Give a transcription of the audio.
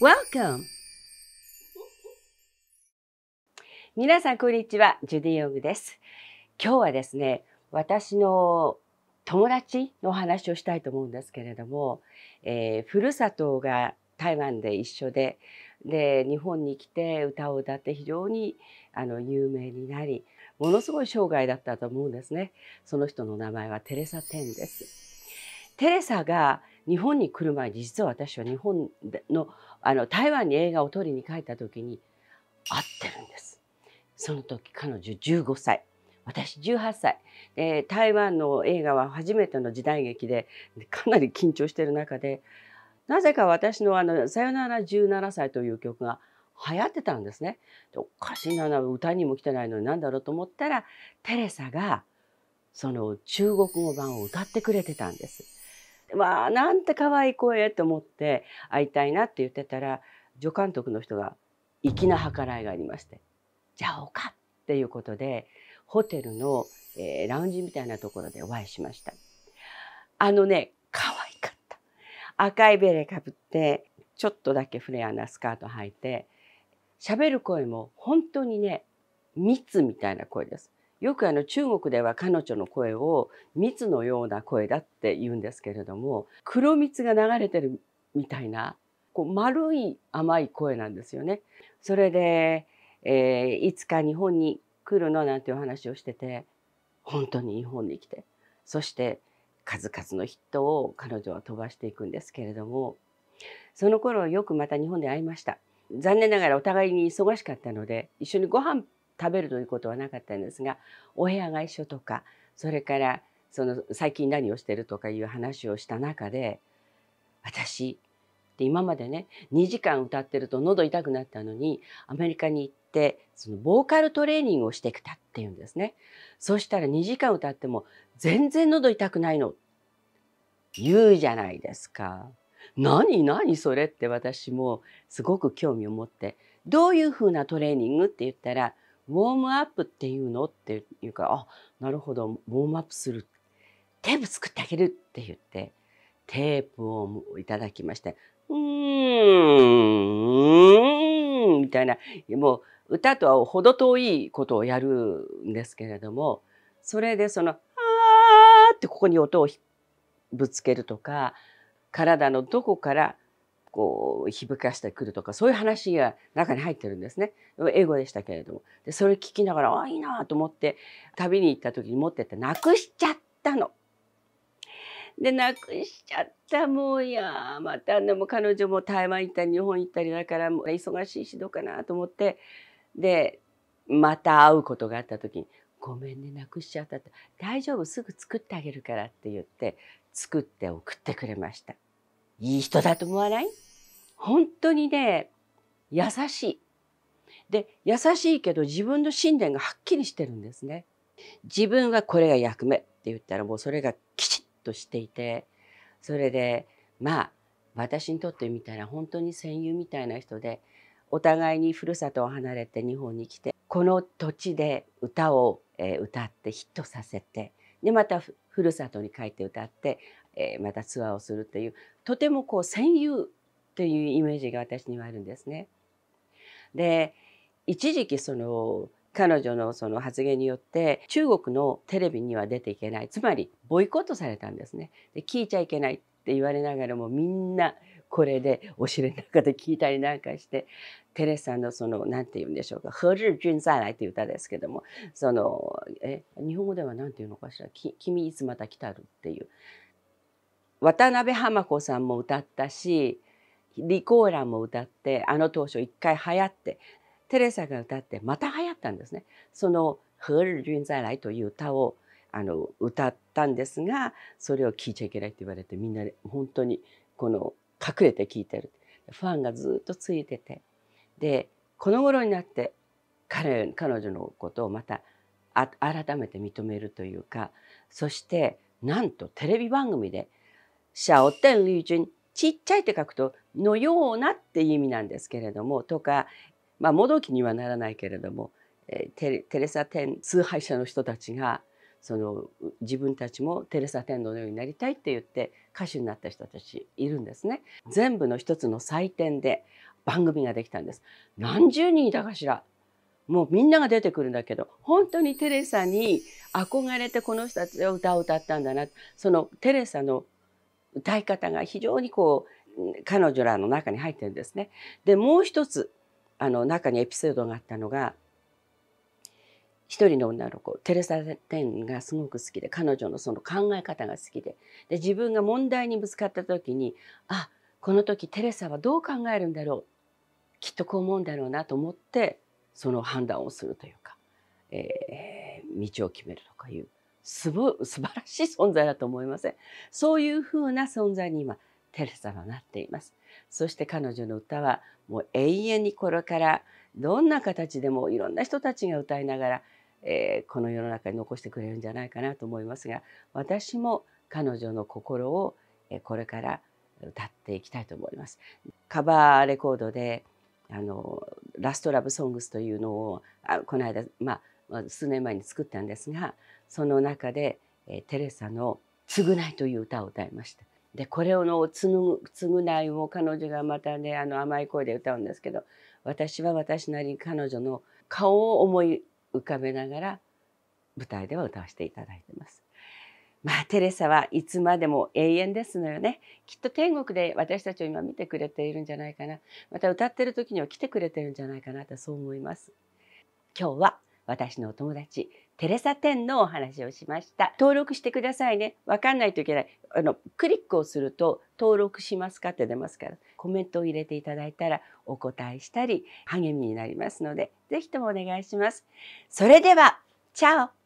Welcome! 皆さん、こんにちは。ジュディ・ヨングです。今日はですね、私の友達のお話をしたいと思うんですけれども、えー、ふるさとが台湾で一緒で、で、日本に来て歌を歌って非常にあの有名になり、ものすごい生涯だったと思うんですね。その人の名前はテレサ・テンです。テレサが日本に来る前に実は私は日本のあの台湾に映画を撮りに帰った時に会ってるんですその時彼女15歳私18歳、えー、台湾の映画は初めての時代劇でかなり緊張している中でなぜか私のあの「さよなら17歳」という曲が流行ってたんですね。おかしいな歌にも来てないのになんだろうと思ったらテレサがその中国語版を歌ってくれてたんです。わあなんて可愛い声と思って会いたいなって言ってたら助監督の人が粋な計らいがありまして「じゃあおか」っていうことでホテルの、えー、ラウンジみたいなところでお会いしました。あのね可愛かった赤いベレかぶってちょっとだけフレアなスカート履いて喋る声も本当にね密みたいな声です。よくあの中国では彼女の声を蜜のような声だって言うんですけれども黒蜜が流れてるみたいなこう丸い甘い声なんですよね。それで、えー、いつか日本に来るのなんてお話をしてて本当に日本に来てそして数々のヒットを彼女は飛ばしていくんですけれどもその頃よくまた日本で会いました。残念ながらお互いに忙しかったので一緒にご飯食べるということはなかったんですがお部屋が一緒とかそれからその最近何をしてるとかいう話をした中で私で今までね2時間歌ってると喉痛くなったのにアメリカに行ってそのボーカルトレーニングをしてきたっていうんですね。そしたら2時間歌っても全然喉痛くないの言うじゃないですか。何何それって私もすごく興味を持ってどういうふうなトレーニングって言ったらウォームアップっていうのっていうかあなるほどウォームアップするテープ作ってあげるって言ってテープをいただきましてうーんみたいなもう歌とは程遠いことをやるんですけれどもそれでその「あー」ってここに音をぶつけるとか体のどこから「こう、響かせてくるとか、そういう話が中に入ってるんですね。英語でしたけれども。で、それ聞きながら、ああ、いいなと思って、旅に行った時に持ってって、なくしちゃったの。で、なくしちゃった。もう、いやまた、でも彼女も台湾行ったり、日本行ったりだから、もう忙しいし、どうかなと思って、で、また会うことがあった時に、ごめんね、なくしちゃったって、大丈夫、すぐ作ってあげるからって言って、作って送ってくれました。いい人だと思わない本当にね優しい。で優しいけど自分の信念がはっきりしてるんですね。自分はこれが役目って言ったらもうそれがきちっとしていてそれでまあ私にとってみたら本当に戦友みたいな人でお互いにふるさとを離れて日本に来てこの土地で歌を、え歌ってヒットさせてでまたふるさとに帰って歌って、えまたツアーをするというとてもこう戦友というイメージが私にはあるんですね。で一時期その彼女のその発言によって中国のテレビには出ていけないつまりボイコットされたんですね。で聞いちゃいけないって言われながらもみんなこれでお尻の中で聞いたりなんかしてテレさんのその何て言うんでしょうか「何日君再来」という歌ですけどもそのえ日本語では何て言うのかしら「君いつまた来たる」っていう渡辺浜子さんも歌ったしリコーラも歌ってあの当初一回流行ってテレサが歌ってまた流行ったんですね。その「和日君再来」という歌をあの歌ったんですがそれを聴いちゃいけないって言われてみんなで本当にこの隠れて聴いてるファンがずっとついててでこの頃になって彼彼女のことをまたあ改めて認めるというかそしてなんとテレビ番組で「シャオテン・リュジュンちっちゃいって書くと「のような」っていう意味なんですけれどもとか、まあ、もどきにはならないけれども、えー、テテレサ・テン崇拝者の人たちがその自分たちもテレサ・天皇のようになりたいって言って歌手になった人たちいるんですね。全部の一つの祭典で番組ができたんです。何十人いたかしらもうみんなが出てくるんだけど本当にテレサに憧れてこの人たちが歌を歌ったんだなそのテレサの歌い方が非常にこう彼女らの中に入ってるんですね。でもう一つあの中にエピソードがあったのが一人の女の子テレサ・テンがすごく好きで彼女のその考え方が好きでで自分が問題にぶつかった時にあこの時テレサはどう考えるんだろうきっとこう思うんだろうなと思ってその判断をするというか、えー、道を決めるとかいうす 素晴らしい存在だと思いませんそういうふうな存在に今テレサはなっていますそして彼女の歌はもう永遠にこれからどんな形でもいろんな人たちが歌いながら、えー、この世の中に残してくれるんじゃないかなと思いますが私も彼女の心を、これから歌っていきたいと思います。カバーレコードであのラストラブソングスというのをあこの間まあ数年前に作ったんですがその中で、えー、テレサの「償い」という歌を歌いました。でこれをの償いを彼女がまたねあの甘い声で歌うんですけど私は私なりに彼女の顔を思い浮かべながら舞台では歌わせていただいてます。まあテレサはいつまでも永遠ですのよねきっと天国で私たちを今見てくれているんじゃないかなまた歌ってる時には来てくれてるんじゃないかなとそう思います今日は私のお友達テレサ・テンのお話をしました登録してくださいねわかんないといけないあのクリックをすると登録しますかって出ますからコメントを入れていただいたらお答えしたり励みになりますので是非ともお願いしますそれではチャオ